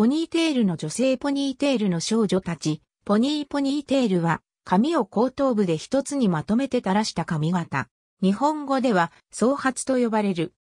ポニーテールの女性ポニーテールの少女たち、ポニーポニーテールは、髪を後頭部で一つにまとめて垂らした髪型。日本語では、総髪と呼ばれる。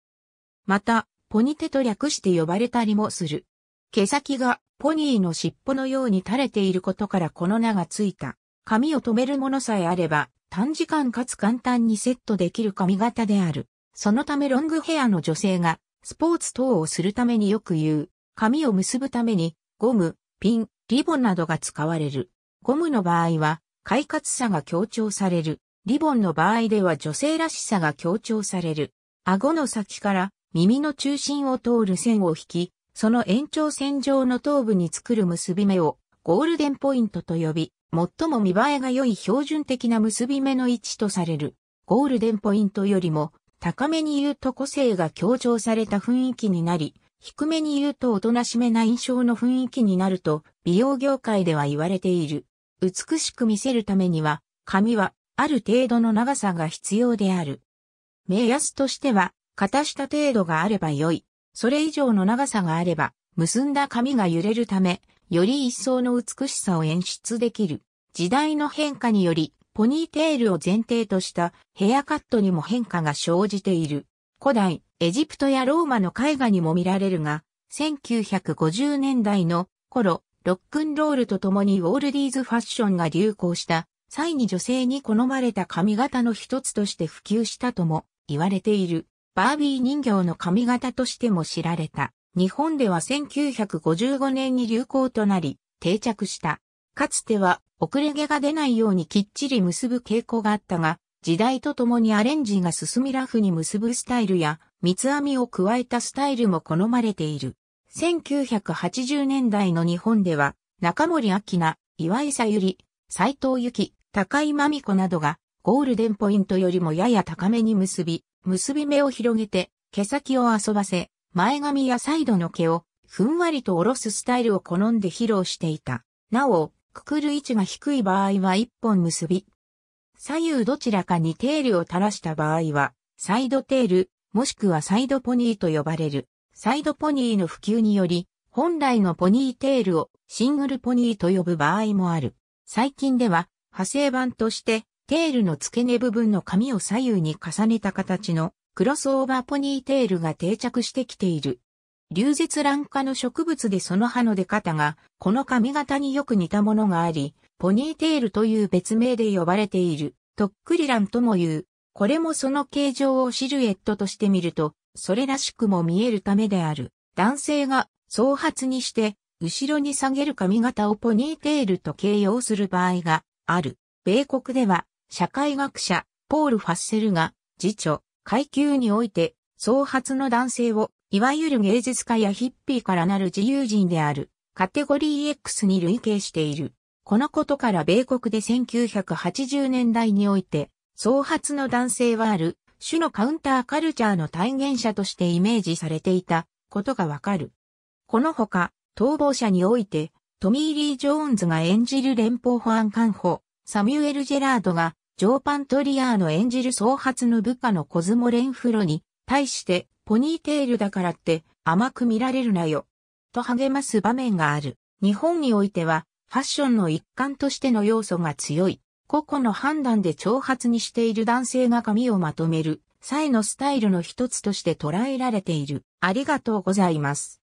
また、ポニテと略して呼ばれたりもする。毛先がポニーの尻尾のように垂れていることからこの名がついた。髪を留めるものさえあれば、短時間かつ簡単にセットできる髪型である。そのためロングヘアの女性が、スポーツ等をするためによく言う、紙を結ぶために、ゴム、ピン、リボンなどが使われる。ゴムの場合は、快活さが強調される。リボンの場合では女性らしさが強調される。顎の先から耳の中心を通る線を引き、その延長線上の頭部に作る結び目をゴールデンポイントと呼び、最も見栄えが良い標準的な結び目の位置とされる。ゴールデンポイントよりも高めに言うと個性が強調された雰囲気になり、低めに言うとおとなしめな印象の雰囲気になると、美容業界では言われている。美しく見せるためには、髪は、ある程度の長さが必要である。目安としては、肩下程度があれば良い。それ以上の長さがあれば、結んだ髪が揺れるため、より一層の美しさを演出できる。時代の変化により、ポニーテールを前提としたヘアカットにも変化が生じている。古代、エジプトやローマの絵画にも見られるが、1950年代の頃、ロックンロールとともにウォールディーズファッションが流行した際に女性に好まれた髪型の一つとして普及したとも言われている。バービー人形の髪型としても知られた。日本では1955年に流行となり、定着した。かつては遅れ毛が出ないようにきっちり結ぶ傾向があったが、時代とともにアレンジが進みラフに結ぶスタイルや、三つ編みを加えたスタイルも好まれている。1980年代の日本では、中森明菜、岩井さゆり、斎藤由高井真美子などが、ゴールデンポイントよりもやや高めに結び、結び目を広げて、毛先を遊ばせ、前髪やサイドの毛を、ふんわりと下ろすスタイルを好んで披露していた。なお、くくる位置が低い場合は一本結び、左右どちらかにテールを垂らした場合は、サイドテール、もしくはサイドポニーと呼ばれる。サイドポニーの普及により、本来のポニーテールをシングルポニーと呼ぶ場合もある。最近では、派生版として、テールの付け根部分の髪を左右に重ねた形のクロスオーバーポニーテールが定着してきている。流絶乱化の植物でその葉の出方が、この髪型によく似たものがあり、ポニーテールという別名で呼ばれている、とっくり乱とも言う。これもその形状をシルエットとして見ると、それらしくも見えるためである。男性が、総髪にして、後ろに下げる髪型をポニーテールと形容する場合がある。米国では、社会学者、ポール・ファッセルが、次女、階級において、総髪の男性をいわゆる芸術家やヒッピーからなる自由人である、カテゴリー X に類型している。このことから米国で1980年代において、創発の男性はある、種のカウンターカルチャーの体現者としてイメージされていたことがわかる。このほか、逃亡者において、トミー・リー・ジョーンズが演じる連邦保安官補、サミュエル・ジェラードが、ジョー・パントリアーの演じる創発の部下のコズモ・レンフロに、対して、ポニーテールだからって甘く見られるなよ。と励ます場面がある。日本においては、ファッションの一環としての要素が強い。個々の判断で挑発にしている男性が髪をまとめる際のスタイルの一つとして捉えられている。ありがとうございます。